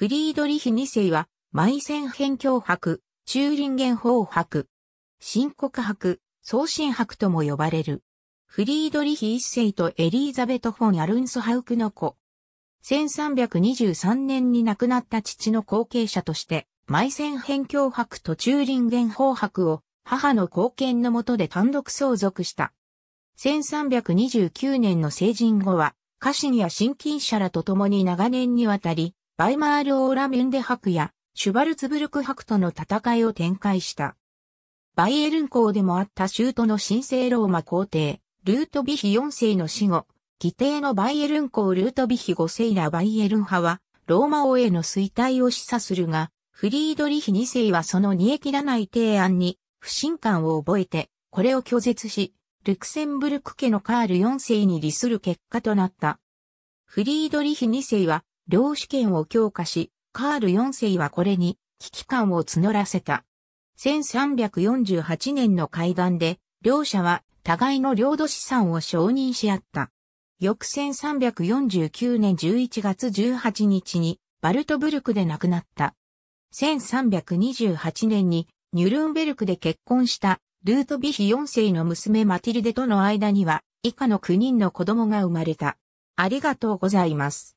フリードリヒ2世は、埋線辺境博、ンゲン法博、新国博、送信博とも呼ばれる。フリードリヒ一世とエリーザベト・フォン・アルンソ・ハウクの子。1323年に亡くなった父の後継者として、埋線辺境博とチューリンゲン法博を母の貢献のもとで単独相続した。1329年の成人後は、家臣や親近者らと共に長年にわたり、バイマール・オーラ・ミュンデ伯やシュバルツブルク伯との戦いを展開した。バイエルン公でもあった州都の神聖ローマ皇帝、ルートビヒ4世の死後、義弟のバイエルン公ルートビヒ5世らバイエルン派は、ローマ王への衰退を示唆するが、フリードリヒ2世はその煮え切らない提案に不信感を覚えて、これを拒絶し、ルクセンブルク家のカール4世に利する結果となった。フリードリヒ2世は領主権を強化し、カール4世はこれに危機感を募らせた。1348年の会談で、両者は互いの領土資産を承認し合った。翌1349年11月18日にバルトブルクで亡くなった。1328年にニュルンベルクで結婚したルートビヒ4世の娘マティルデとの間には以下の9人の子供が生まれた。ありがとうございます。